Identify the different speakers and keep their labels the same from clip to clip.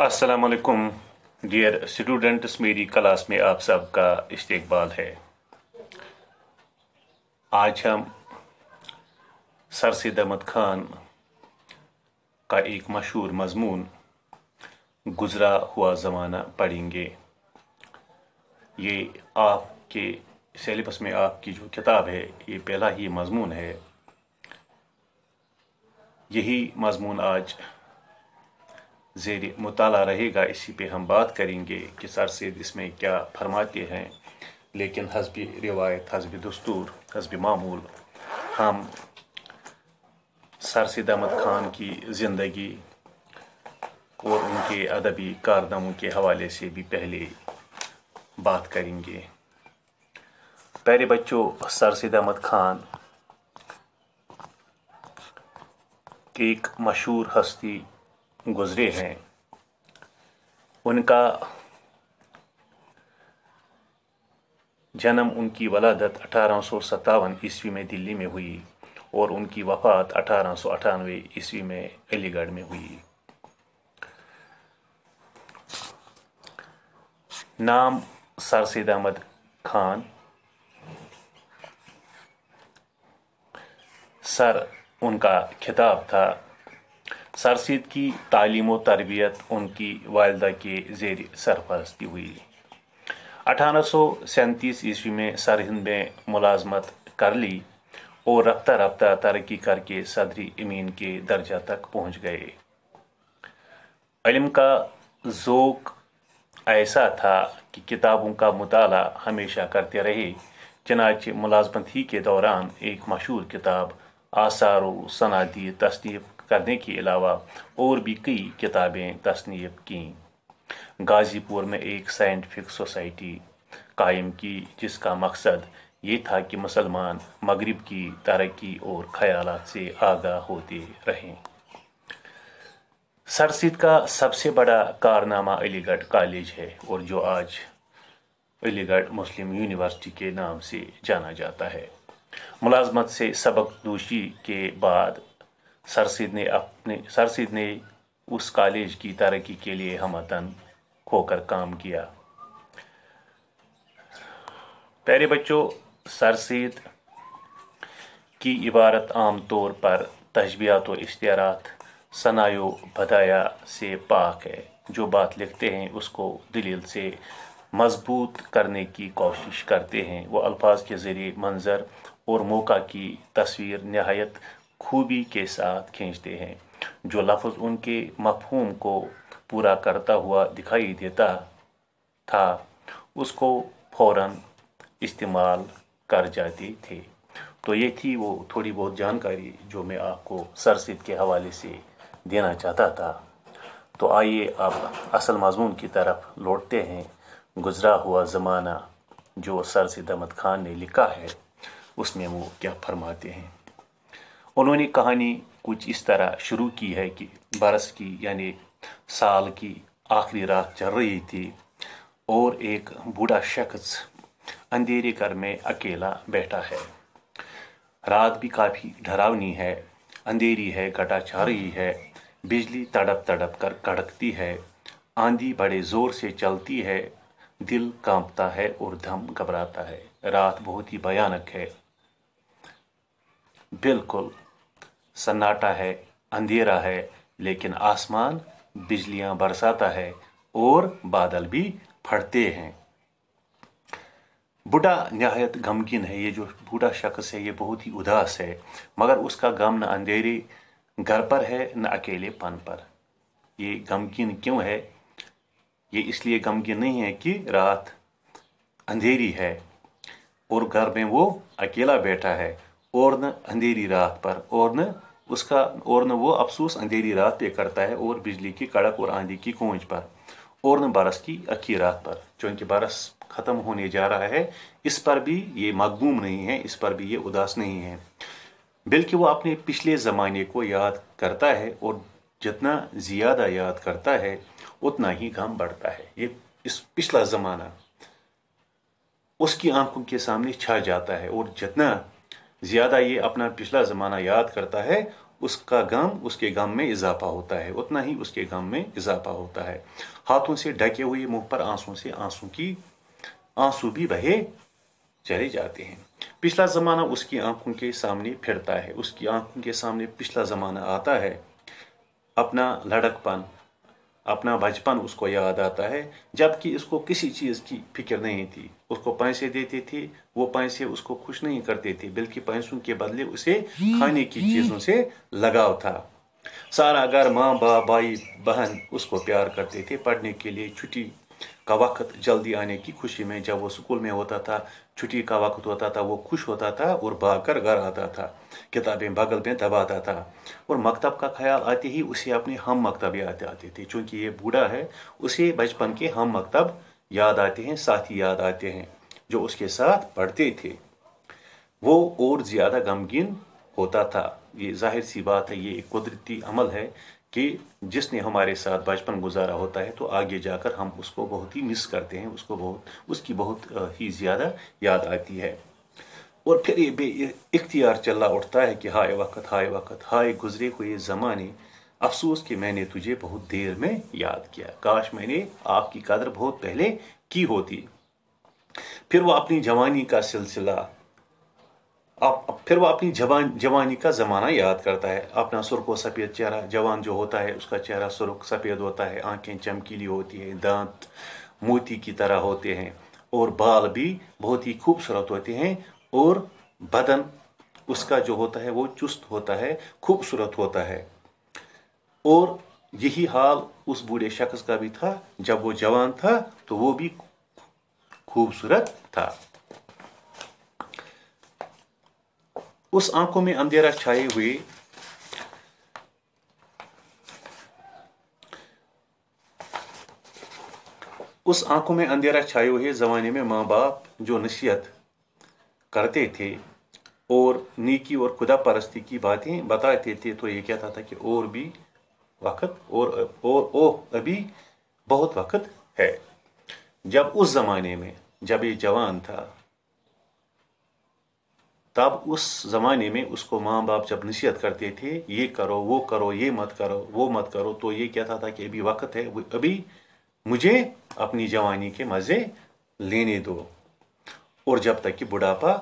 Speaker 1: असलकुम dear students मेरी class में आप सबका इस्तकबाल है आज हम सर सद अहमद खान का एक मशहूर मजमून गुज़रा हुआ ज़माना पढ़ेंगे ये आपके सेलेबस में आपकी जो किताब है ये पहला ही मजमून है यही मजमून आज जेर मताल रहेगा इसी पर हम बात करेंगे कि सर सैद इसमें क्या फरमाते हैं लेकिन हजब रिवायत हजब दस्तूर हजब मामूल हम सर सैद अहमद खान की ज़िंदगी और उनके अदबी कारनामों के हवाले से भी पहले बात करेंगे प्यारे बच्चों सर सैद अहमद खान एक मशहूर हस्ती गुजरे हैं उनका जन्म उनकी वलादत अठारह ईस्वी में दिल्ली में हुई और उनकी वफ़ात अठारह ईस्वी में अलीगढ़ में हुई नाम सर सद अहमद खान सर उनका खिताब था सर सैद की तालीम व तरबियत उनकी वालदा के जेर सरपरस्ती हुई अठारह सौ सैंतीस ईस्वी में सरहिंद में मुलाजमत कर ली और रफ्ता रफ्ता तरक्की करके सदरी अमीन के दर्जा तक पहुँच गए इलम का जोक ऐसा था कि किताबों का मताल हमेशा करते रहे चनाच मुलाजमत ही के दौरान एक मशहूर किताब आसार सनादी तस्दीफ करने के अलावा और भी कई किताबें तसनीब कं गाजीपुर में एक साइंटिफिक सोसाइटी कायम की जिसका मकसद ये था कि मुसलमान मगरब की तरक्की और ख्याल से आगाह होते रहें सरसद का सबसे बड़ा कारनामा अलीगढ़ कॉलेज है और जो आज अलीगढ़ मुस्लिम यूनिवर्सिटी के नाम से जाना जाता है मुलाजमत से सबक दोषी के बाद सरसीद ने अपने सरसीद ने उस कॉलेज की तरक्की के लिए हमतन खोकर काम किया प्यारे बच्चों सरसीद की इबारत आम तौर पर तजबियात व इश्तारात सनायो भदाया से पाक है जो बात लिखते हैं उसको दिलील से मजबूत करने की कोशिश करते हैं वो अल्फाज के ज़रिए मंज़र और मौका की तस्वीर नहायत खूबी के साथ खींचते हैं जो लफ्ज़ उनके मफहूम को पूरा करता हुआ दिखाई देता था उसको फ़ौर इस्तेमाल कर जाते थे तो ये थी वो थोड़ी बहुत जानकारी जो मैं आपको सरसद के हवाले से देना चाहता था तो आइए आप असल मजमून की तरफ लौटते हैं गुज़रा हुआ ज़माना जो सरसद अहमद ख़ान ने लिखा है उसमें वो क्या फरमाते हैं उन्होंने कहानी कुछ इस तरह शुरू की है कि बरस की यानी साल की आखिरी रात चल रही थी और एक बूढ़ा शख्स अंधेरे घर में अकेला बैठा है रात भी काफ़ी डरावनी है अंधेरी है घटा छा रही है बिजली तड़प तड़प कर कड़कती है आंधी बड़े ज़ोर से चलती है दिल कांपता है और धम घबराता है रात बहुत ही भयानक है बिल्कुल सन्नाटा है अंधेरा है लेकिन आसमान बिजलियां बरसाता है और बादल भी फटते हैं बूढ़ा नहायत गमकिन है ये जो बूढ़ा शख्स है ये बहुत ही उदास है मगर उसका गम न अंधेरे घर पर है न अकेलेपन पर ये गमकिन क्यों है ये इसलिए गमकिन नहीं है कि रात अंधेरी है और घर में वो अकेला बैठा है और न अंधेरी रात पर और न उसका और न वो अफसोस अंधेरी रात पे करता है और बिजली की कड़क और आंधी की कोंज पर और न बरस की अखी रात पर चूंकि बरस ख़त्म होने जा रहा है इस पर भी ये मकबूम नहीं है इस पर भी ये उदास नहीं है बल्कि वो अपने पिछले ज़माने को याद करता है और जितना ज़्यादा याद करता है उतना ही गम बढ़ता है ये इस पिछला ज़माना उसकी आंखों के सामने छा जाता है और जितना ज़्यादा ये अपना पिछला ज़माना याद करता है उसका गम उसके गम में इजाफा होता है उतना ही उसके गम में इजाफा होता है हाथों से ढके हुए मुंह पर आंसू से आंसू की आंसू भी बहे चले जाते हैं पिछला ज़माना उसकी आंखों के सामने फिरता है उसकी आंखों के सामने पिछला ज़माना आता है अपना लड़कपन अपना बचपन उसको याद आता है जबकि इसको किसी चीज़ की फिक्र नहीं थी उसको पैसे देते थे वो पैसे उसको खुश नहीं करते थे बल्कि पैसों के बदले उसे खाने की चीज़ों से लगाव था सारा घर माँ बाप भाई बहन उसको प्यार करते थे पढ़ने के लिए छुट्टी का वक्त जल्दी आने की खुशी में जब वो स्कूल में होता था छुट्टी का वक्त होता था वो खुश होता था और भागकर घर आता था किताबें बगल में दबाता था और मकतब का ख्याल आते ही उसे अपने हम मकतब याद आते थे चूँकि ये बूढ़ा है उसे बचपन के हम मकतब याद आते हैं साथी याद आते हैं जो उसके साथ पढ़ते थे वो और ज़्यादा गमगीन होता था ये जाहिर सी बात है ये एक कुदरती अमल है कि जिसने हमारे साथ बचपन गुजारा होता है तो आगे जाकर हम उसको बहुत ही मिस करते हैं उसको बहुत उसकी बहुत ही ज़्यादा याद आती है और फिर ये बे इख्तियार चला उठता है कि हाय वक़्त हाय वक़्त हाय गुजरे हुए ज़माने अफसोस कि मैंने तुझे बहुत देर में याद किया काश मैंने आपकी कदर बहुत पहले की होती फिर वो अपनी जवानी का सिलसिला आप फिर वो अपनी जवान जवानी का ज़माना याद करता है अपना सुर्ख व सफ़ेद चेहरा जवान जो होता है उसका चेहरा सुर्ख सफ़ेद होता है आंखें चमकीली होती हैं दांत मोती की तरह होते हैं और बाल भी बहुत ही खूबसूरत होते हैं और बदन उसका जो होता है वो चुस्त होता है खूबसूरत होता है और यही हाल उस बूढ़े शख्स का भी था जब वो जवान था तो वो भी खूबसूरत था उस आंखों में अंधेरा छाए हुए उस आंखों में अंधेरा छाए हुए ज़माने में माँ बाप जो नसीहत करते थे और नीकी और खुदा परस्ती की बातें बताते थे तो ये कहता था कि और भी वक्त और और ओ अभी बहुत वक्त है जब उस ज़माने में जब ये जवान था तब उस ज़माने में उसको माँ बाप जब नसीहत करते थे ये करो वो करो ये मत करो वो मत करो तो ये कहता था कि अभी वक्त है अभी मुझे अपनी जवानी के मज़े लेने दो और जब तक कि बुढ़ापा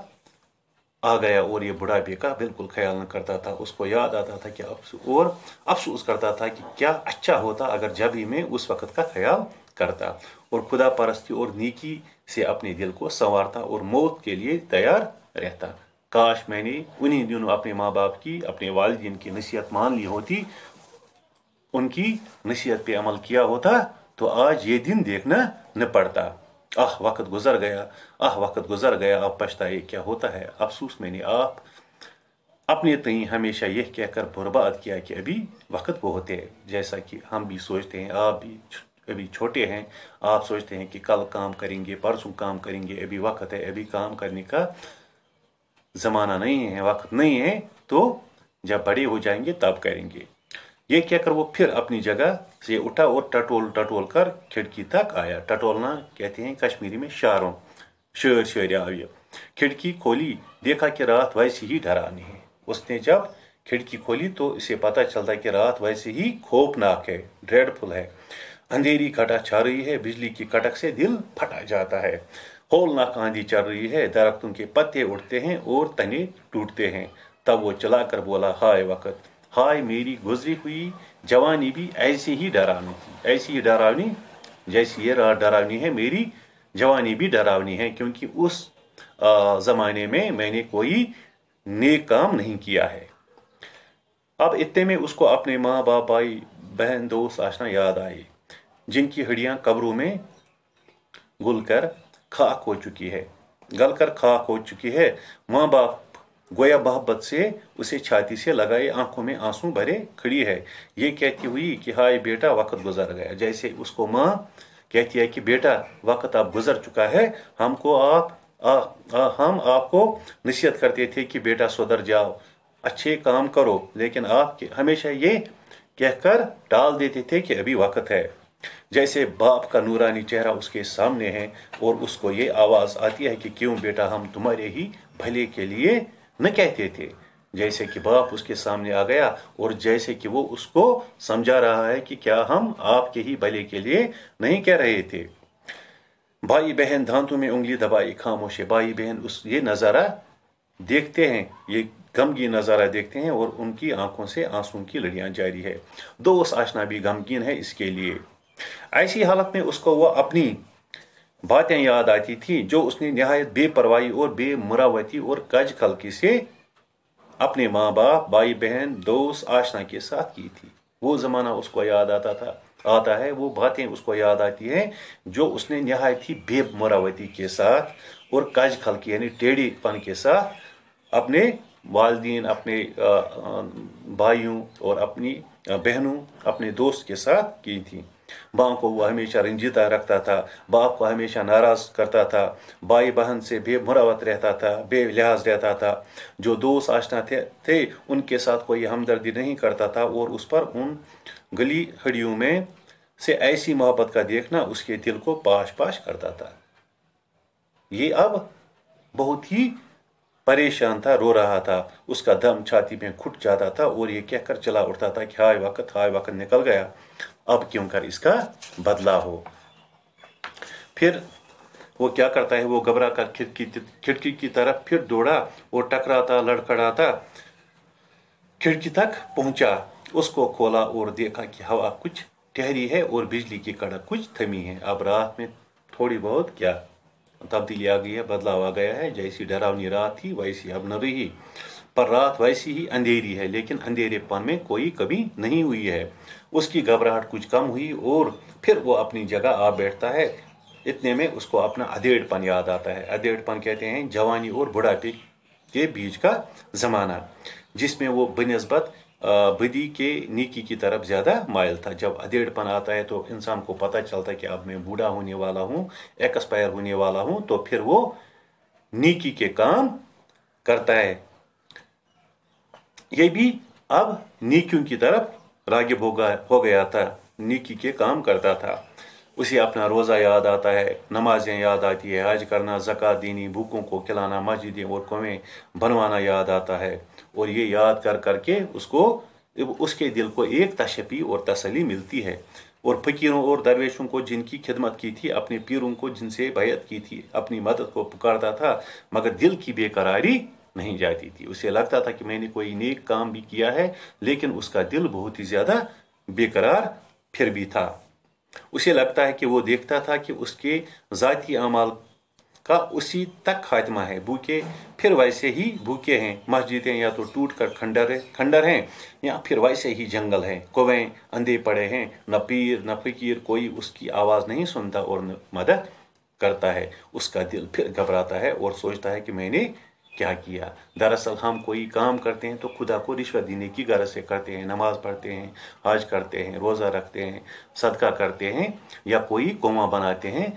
Speaker 1: आ गया और ये बुढ़ापे का बिल्कुल ख्याल न करता था उसको याद आता था कि अब और अफसोस करता था कि क्या अच्छा होता अगर जब ही मैं उस वक्त का ख्याल करता और खुदा परस्ती और नीकी से अपने दिल को संवारता और मौत के लिए तैयार रहता काश मैंने उन्हीं दिनों अपने माँ बाप की अपने वालदेन की नसीहत मान ली होती उनकी नसीहत पे अमल किया होता तो आज ये दिन देखना न पड़ता आह वक्त गुजर गया आह वक्त गुजर गया अब पछताए क्या होता है अफसोस मैंने आप अपने तई हमेशा यह कहकर बर्बाद किया कि अभी वक्त बहुत है जैसा कि हम भी सोचते हैं आप भी अभी छोटे हैं आप सोचते हैं कि कल काम करेंगे परसों काम करेंगे अभी वक्त है अभी काम करने का ज़माना नहीं है वक्त नहीं है तो जब बड़े हो जाएंगे तब करेंगे ये क्या कर वो फिर अपनी जगह से उठा और टटोल टटोल कर खिड़की तक आया टटोलना कहते हैं कश्मीरी में शारों शेर शेर आवे खिड़की खोली देखा कि रात वैसे ही डरानी है उसने जब खिड़की खोली तो इसे पता चलता कि रात वैसे ही खोफनाक है ड्रेडफुल है अंधेरी घटा छा रही है बिजली की कटक से दिल फटा जाता है आंधी चल रही है दरख्तों के पत्ते उठते हैं और तने टूटते हैं तब वो चलाकर बोला हाय वक़्त हाय मेरी गुजरी हुई जवानी भी ऐसी ही डरावनी थी ऐसी ही डरावनी जैसी ये रात डरावनी है मेरी जवानी भी डरावनी है क्योंकि उस ज़माने में मैंने कोई नेक काम नहीं किया है अब इतने में उसको अपने माँ बाप भाई बहन दोस्त आशना याद आई जिनकी हड्डियां कब्रों में गुल कर खाक हो चुकी है गल कर खाक हो चुकी है माँ बाप गोया मोहब्बत से उसे छाती से लगाए आंखों में आंसू भरे खड़ी है ये कहती हुई कि हाय बेटा वक्त गुजर गया जैसे उसको माँ कहती है कि बेटा वक्त आप गुजर चुका है हमको आप आ, आ, हम आपको नसीहत करते थे कि बेटा सुधर जाओ अच्छे काम करो लेकिन आप हमेशा ये कहकर टाल देते थे कि अभी वक्त है जैसे बाप का नूरानी चेहरा उसके सामने है और उसको ये आवाज़ आती है कि क्यों बेटा हम तुम्हारे ही भले के लिए न कहते थे जैसे कि बाप उसके सामने आ गया और जैसे कि वो उसको समझा रहा है कि क्या हम आपके ही भले के लिए नहीं कह रहे थे भाई बहन धांतों में उंगली दबाई खामोश भाई बहन उस ये नज़ारा देखते हैं ये गमगी नज़ारा देखते हैं और उनकी आंखों से आंसू की लड़ियां जारी है दोस्त आशना भी गमगीन है इसके लिए ऐसी हालत में उसको वह अपनी बातें याद आती थी जो उसने नहायत बेपरवाही और बेमुरावती और कज खलकी से अपने माँ बाप भाई बहन दोस्त आशना के साथ की थी वो ज़माना उसको याद आता था आता है वो बातें उसको याद आती हैं जो उसने नहायत ही बेमुरावती के साथ और कज खलकी यानी टेढ़ीपन के साथ अपने वालदेन अपने भाइयों और अपनी बहनों अपने दोस्त के साथ की थी बाँ को वो हमेशा रंजीदा रखता था बाप को हमेशा नाराज करता था भाई बहन से बेमुरावत रहता था बेलिहाज रहता था जो दोस्त आशना थे थे उनके साथ कोई हमदर्दी नहीं करता था और उस पर उन गली हड्डियों में से ऐसी मोहब्बत का देखना उसके दिल को पाश पाश करता था ये अब बहुत ही परेशान था रो रहा था उसका दम छाती में घुट जाता था और ये कहकर चला उठता था कि हाय वक्त हाय वक्त निकल गया अब क्यों कर इसका बदला हो फिर वो क्या करता है वो घबरा कर खिड़की खिड़की की तरफ फिर दौड़ा वो टकराता लड़खड़ाता खिड़की तक पहुंचा उसको खोला और देखा कि हवा कुछ ठहरी है और बिजली की कड़क कुछ थमी है अब रात में थोड़ी बहुत क्या तब्दीली आ गई है बदलाव आ गया है जैसी डरावनी रात थी वैसी अब न रही पर रात वैसी ही अंधेरी है लेकिन अंधेरेपन में कोई कभी नहीं हुई है उसकी घबराहट कुछ कम हुई और फिर वो अपनी जगह आ बैठता है इतने में उसको अपना अधेड़पन याद आता है अधेड़पन कहते हैं जवानी और बुढ़ापे के बीच का ज़माना जिसमें वो बनस्बत बदी के निकी की तरफ ज़्यादा मायल था जब अधेड़पन आता है तो इंसान को पता चलता है कि अब मैं बूढ़ा होने वाला हूँ एक्सपायर होने वाला हूँ तो फिर वो नीकी के काम करता है ये भी अब नेकियों की तरफ रागिब होगा हो गया था निकी के काम करता था उसे अपना रोज़ा याद आता है नमाजें याद आती है हज करना जक़ात देनी भूखों को खिलाना मस्जिदें और कौमें बनवाना याद आता है और ये याद कर करके उसको उसके दिल को एक तशपी और तसली मिलती है और फ़कीरों और दरवेशों को जिनकी खिदमत की थी अपने पीरों को जिनसे बैत की थी अपनी मदद को पुकारता था मगर दिल की बेकरारी नहीं जाती थी उसे लगता था कि मैंने कोई नेक काम भी किया है लेकिन उसका दिल बहुत ही ज़्यादा बेकरार फिर भी था उसे लगता है कि वो देखता था कि उसके ज़ाती अमाल का उसी तक खात्मा है भूखे फिर वैसे ही भूखे हैं मस्जिदें या तो टूट कर खंडर है खंडर हैं या फिर वैसे ही जंगल हैं कोवें अंधे पड़े हैं न पीर न फकीर कोई उसकी आवाज़ नहीं सुनता और मदद करता है उसका दिल फिर घबराता है और सोचता है कि मैंने क्या किया दरअसल हम कोई काम करते हैं तो खुदा को रिश्वत देने की गरज से करते हैं नमाज पढ़ते हैं हज करते हैं रोज़ा रखते हैं सदका करते हैं या कोई कोमा बनाते हैं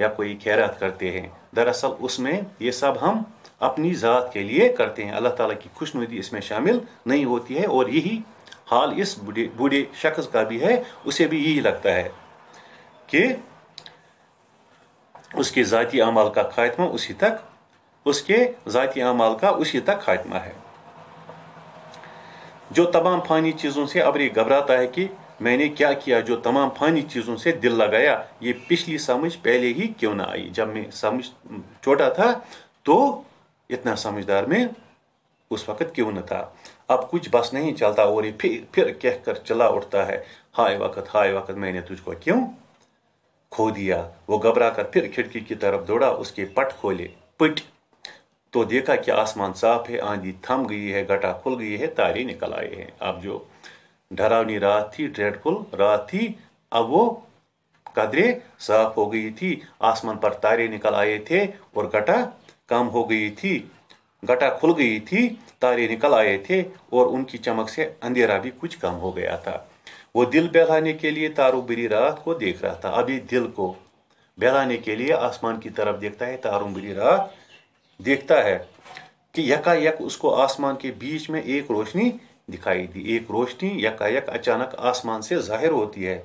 Speaker 1: या कोई खैरात करते हैं दरअसल उसमें ये सब हम अपनी ज़ात के लिए करते हैं अल्लाह ताला की खुशनुदी इसमें शामिल नहीं होती है और यही हाल इस बूढ़े बूढ़े शख्स का भी है उसे भी यही लगता है कि उसके ज़ाती अमाल का खात्मा उसी तक उसके ज़ाती अमाल का उसी तक खात्मा है जो तमाम फानी चीज़ों से अब ये घबराता है कि मैंने क्या किया जो तमाम फानी चीज़ों से दिल लगाया ये पिछली समझ पहले ही क्यों ना आई जब मैं समझ छोटा था तो इतना समझदार में उस वक़्त क्यों न था अब कुछ बस नहीं चलता और ये फिर फिर कह कर चला उठता है हाय वक़्त हाय वक़्त मैंने तुझको क्यों खो दिया वो घबरा कर फिर खिड़की की तरफ दौड़ा उसके पट खोले पिट तो देखा कि आसमान साफ है आंधी थम गई है गटा खुल गई है तारे निकल आए हैं अब जो डरावनी रात थी ड्रेडफुल रात थी अब वो कदरे साफ हो गई थी आसमान पर तारे निकल आए थे और गटा कम हो गई थी गटा खुल गई थी तारे निकल आए थे और उनकी चमक से अंधेरा भी कुछ कम हो गया था वो दिल बहलाने के लिए तारों बिरी रात को देख रहा था अभी दिल को बहलाने के लिए आसमान की तरफ देखता है तारों बिरी रात देखता है कि यकायक उसको आसमान के बीच में एक रोशनी दिखाई दी एक रोशनी यकायक अचानक आसमान से जाहिर होती है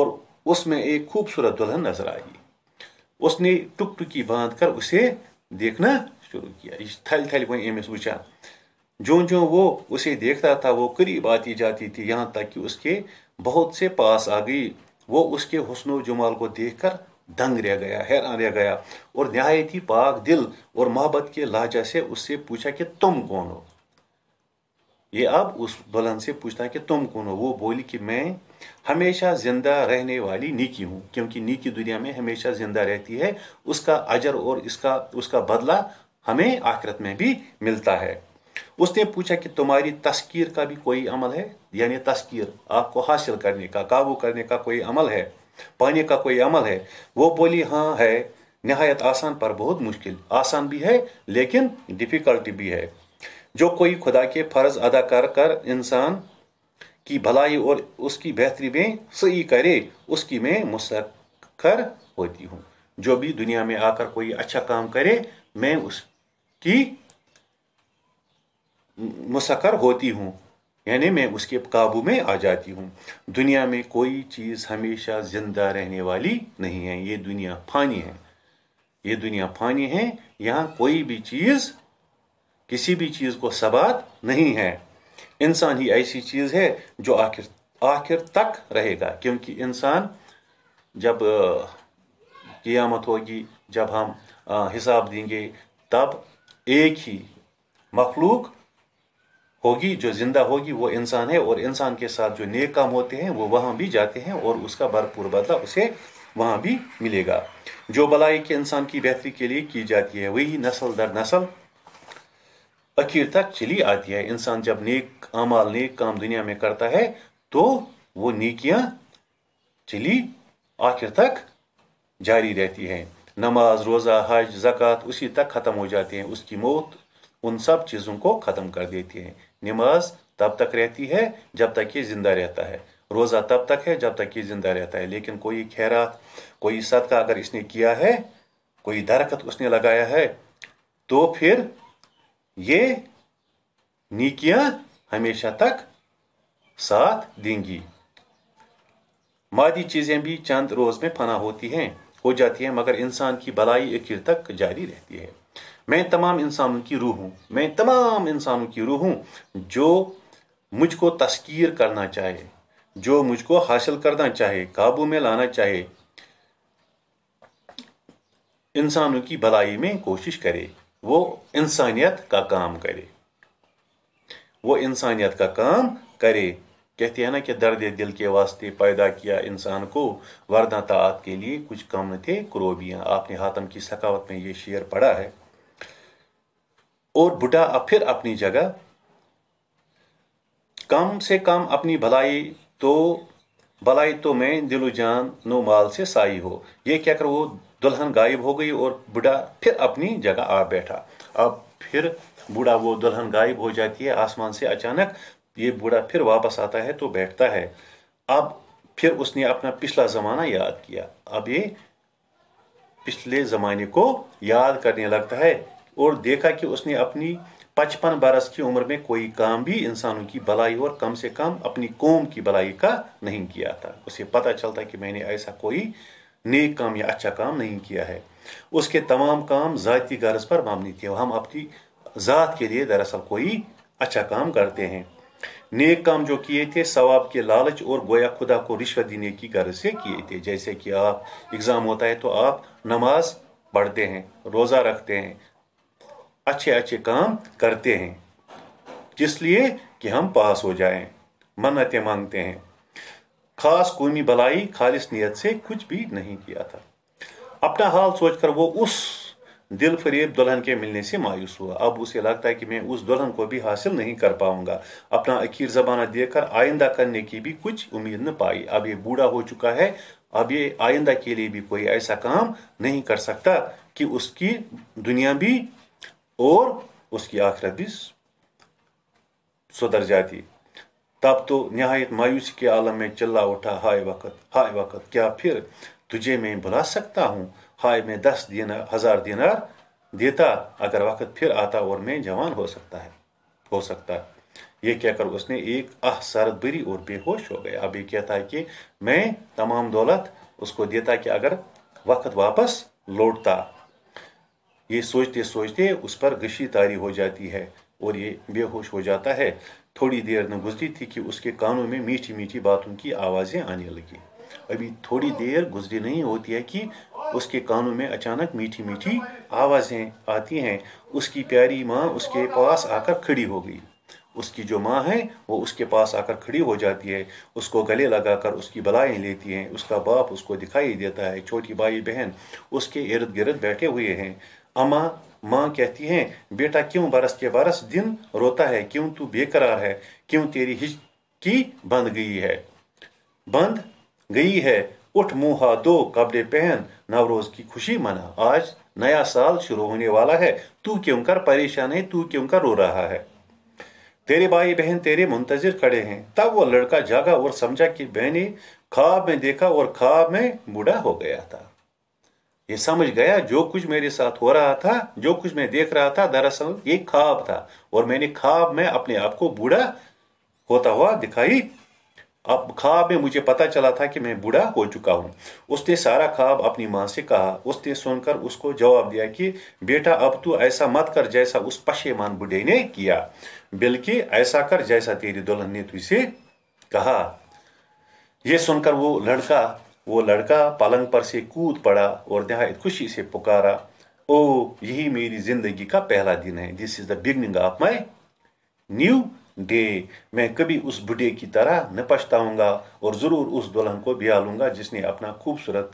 Speaker 1: और उसमें एक खूबसूरत दुल्हन नजर आई उसने टुक टुकी बांध कर उसे देखना शुरू किया थल थल वही एम वचा जो जो वो उसे देखता था वो करीब आती जाती थी यहाँ तक कि उसके बहुत से पास आ गई वो उसके हुसन व जमाल को देख कर दंग रह गया हैरान रह गया और नहायती पाक दिल और मोहब्बत के लाजा से उससे पूछा कि तुम कौन हो ये अब उस दुल्हन से पूछता है कि तुम कौन हो वो बोली कि मैं हमेशा जिंदा रहने वाली नीकी हूँ क्योंकि नीकी दुनिया में हमेशा जिंदा रहती है उसका अजर और इसका उसका बदला हमें आखिरत में भी मिलता है उसने पूछा कि तुम्हारी तस्कीर का भी कोई अमल है यानी तस्कीर आपको हासिल करने का काबू करने का कोई अमल है पाने का कोई अमल है वो बोली हाँ है नहायत आसान पर बहुत मुश्किल आसान भी है लेकिन डिफ़िकल्टी भी है जो कोई खुदा के फ़र्ज़ अदा कर कर इंसान की भलाई और उसकी बेहतरी में सही करे उसकी मैं मुसखर होती हूँ जो भी दुनिया में आकर कोई अच्छा काम करे मैं उसकी मुस्कर होती हूँ यानी मैं उसके काबू में आ जाती हूँ दुनिया में कोई चीज़ हमेशा ज़िंदा रहने वाली नहीं है ये दुनिया फानी है ये दुनिया फानी है यहाँ कोई भी चीज़ किसी भी चीज़ को सबात नहीं है इंसान ही ऐसी चीज़ है जो आखिर आखिर तक रहेगा क्योंकि इंसान जब क़ियामत होगी जब हम हिसाब देंगे तब एक ही मखलूक होगी जो जिंदा होगी वो इंसान है और इंसान के साथ जो नेक काम होते हैं वो वहाँ भी जाते हैं और उसका भरपूर बदला उसे वहाँ भी मिलेगा जो भलाई के इंसान की बेहतरी के लिए की जाती है वही नस्ल दर नस्ल अखीर तक चली आती है इंसान जब नेक अमाल नेक काम दुनिया में करता है तो वो नेकियाँ चली आखिर तक जारी रहती है नमाज रोज़ा हज जक़ात उसी तक ख़त्म हो जाती हैं उसकी मौत उन सब चीज़ों को ख़त्म कर देती है नमाज तब तक रहती है जब तक ये ज़िंदा रहता है रोज़ा तब तक है जब तक ये ज़िंदा रहता है लेकिन कोई खैरात कोई सदका अगर इसने किया है कोई दरखत उसने लगाया है तो फिर ये नीकियाँ हमेशा तक साथ देंगी मादी चीज़ें भी चंद रोज़ में फना होती हैं हो जाती हैं मगर इंसान की भलाई आखिर तक जारी रहती है मैं तमाम इंसानों की रूह हूँ मैं तमाम इंसानों की रूह हूँ जो मुझको तस्कीर करना चाहे जो मुझको हासिल करना चाहे काबू में लाना चाहे इंसानों की भलाई में कोशिश करे वो इंसानियत का काम करे वो इंसानियत का काम करे कहते हैं ना कि दर्द दिल के वास्ते पैदा किया इंसान को वरदा तात के लिए कुछ कम थे क्रोबियाँ आपने हातम की सकावत में ये शेर पढ़ा है और बुढ़ा अब फिर अपनी जगह कम से कम अपनी भलाई तो भलाई तो मैं दिलो जान नो माल से साई हो ये क्या करो वो दुल्हन गायब हो गई और बुढ़ा फिर अपनी जगह आ बैठा अब फिर बूढ़ा वो दुल्हन गायब हो जाती है आसमान से अचानक ये बूढ़ा फिर वापस आता है तो बैठता है अब फिर उसने अपना पिछला ज़माना याद किया अब ये पिछले ज़माने को याद करने लगता है और देखा कि उसने अपनी पचपन बरस की उम्र में कोई काम भी इंसानों की भलाई और कम से कम अपनी कौम की भलाई का नहीं किया था उसे पता चलता कि मैंने ऐसा कोई नेक काम या अच्छा काम नहीं किया है उसके तमाम काम ज़ाती गर्ज पर मामनी थे हम अपनी ज़ात के लिए दरअसल कोई अच्छा काम करते हैं नेक काम जो किए थे सवाब के लालच और गोया खुदा को रिश्वत देने की गर्ज से किए थे जैसे कि आप एग्ज़ाम होता है तो आप नमाज पढ़ते हैं रोज़ा रखते हैं अच्छे अच्छे काम करते हैं जिसलिए कि हम पास हो जाएं मन्नतें मांगते हैं खास कौमी भलाई खालिश नीयत से कुछ भी नहीं किया था अपना हाल सोचकर वो उस दिल फरीब दुल्हन के मिलने से मायूस हुआ अब उसे लगता है कि मैं उस दुल्हन को भी हासिल नहीं कर पाऊंगा अपना अखीर जमाना देकर आइंदा करने की भी कुछ उम्मीद न पाई अब ये बूढ़ा हो चुका है अब ये आइंदा के लिए भी कोई ऐसा काम नहीं कर सकता कि उसकी दुनिया भी और उसकी आखिरत भी सुधर जाती तब तो नहायत मायूसी के आलम में चिल्ला उठा हाय वक़्त हाय वक़्त क्या फिर तुझे मैं बुला सकता हूँ हाय मैं दस दिनार हज़ार दिनार देता अगर वक़्त फिर आता और मैं जवान हो सकता है हो सकता है ये कहकर उसने एक आह सरद भरी और बेहोश हो गया अब ये कहता है कि मैं तमाम दौलत उसको देता कि अगर वक़्त वापस लौटता ये सोचते सोचते उस पर गशी तारी हो जाती है और ये बेहोश हो जाता है थोड़ी देर न गुजरी थी कि उसके कानों में मीठी मीठी बातों की आवाज़ें आने लगी अभी थोड़ी देर गुजरी नहीं होती है कि उसके कानों में अचानक मीठी मीठी आवाज़ें आती हैं उसकी प्यारी माँ उसके पास आकर खड़ी हो गई उसकी जो माँ है वो उसके पास आकर खड़ी हो जाती है उसको गले लगाकर उसकी बलाएं लेती हैं उसका बाप उसको दिखाई देता है छोटी भाई बहन उसके इर्द गिर्द बैठे हुए हैं अमा माँ कहती है बेटा क्यों बरस के बरस दिन रोता है क्यों तू बेकरार है क्यों तेरी हिचकी बंद गई है बंद गई है उठ मुँह हाथ दो कपड़े पहन नवरोज की खुशी मना आज नया साल शुरू होने वाला है तू क्यों कर परेशान है तू क्यों कर रो रहा है तेरे भाई बहन तेरे मुंतजिर खड़े हैं तब वो लड़का जागा और समझा कि बहने ख्वाब में देखा और ख्वाब में बूढ़ा हो गया था ये समझ गया जो कुछ मेरे साथ हो रहा था जो कुछ मैं देख रहा था दरअसल ये ख्वाब था और मैंने ख्वाब में अपने आप को बूढ़ा होता हुआ दिखाई अब ख्वाब में मुझे पता चला था कि मैं बूढ़ा हो चुका हूं उसने सारा ख्वाब अपनी मां से कहा उसने सुनकर उसको जवाब दिया कि बेटा अब तू ऐसा मत कर जैसा उस पशेमान बुढ़े ने किया बल्कि ऐसा कर जैसा तेरी दुल्हन ने तुझसे कहा यह सुनकर वो लड़का वो लड़का पलंग पर से कूद पड़ा और नहायत खुशी से पुकारा ओ यही मेरी जिंदगी का पहला दिन है this is the beginning of my new day मैं कभी उस बुढ़े की तरह न पछताऊंगा और ज़रूर उस दुल्हन को बिया लूंगा जिसने अपना खूबसूरत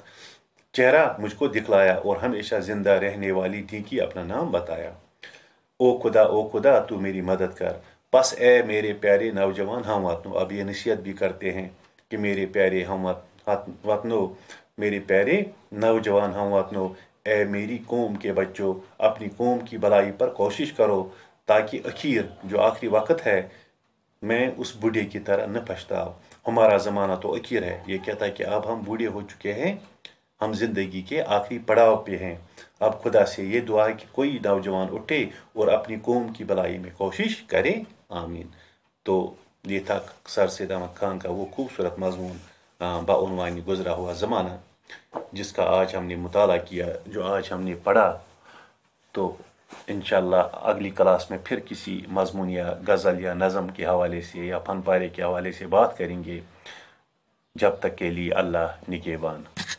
Speaker 1: चेहरा मुझको दिखलाया और हमेशा जिंदा रहने वाली थी की अपना नाम बताया ओ खुदा ओ खुदा तू मेरी मदद कर बस ए मेरे प्यारे नौजवान हम अब ये नसीहत भी करते हैं कि मेरे प्यारे हम वतनो मेरे प्यारे नौजवान हम वतनो ए मेरी कौम के बच्चों अपनी कौम की भलाई पर कोशिश करो ताकि अखीर जो आखिरी वक्त है मैं उस बूढ़े की तरह न पछताओ हमारा ज़माना तो अखीर है ये कहता है कि अब हम बूढ़े हो चुके हैं हम ज़िंदगी के आखिरी पड़ाव पे हैं अब खुदा से ये दुआ है कि कोई नौजवान उठे और अपनी कौम की भलाई में कोशिश करे आमीन तो ये था सर सैद अहमद खान का वो खूबसूरत मजमून बान गुज़रा हुआ ज़माना जिसका आज हमने मुताल किया जो आज हमने पढ़ा तो इन अगली क्लास में फिर किसी मजमून या गज़ल या नज़म के हवाले से या फन पारे के हवाले से बात करेंगे जब तक के लिए अल्लाह निकेबान